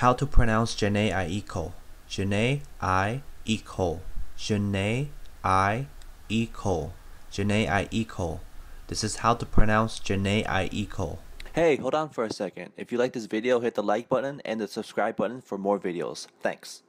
how to pronounce Jene I equal. Jene I equal. Jene I equal. Jene I equal. This is how to pronounce Jene I equal. Hey, hold on for a second. If you like this video, hit the like button and the subscribe button for more videos. Thanks.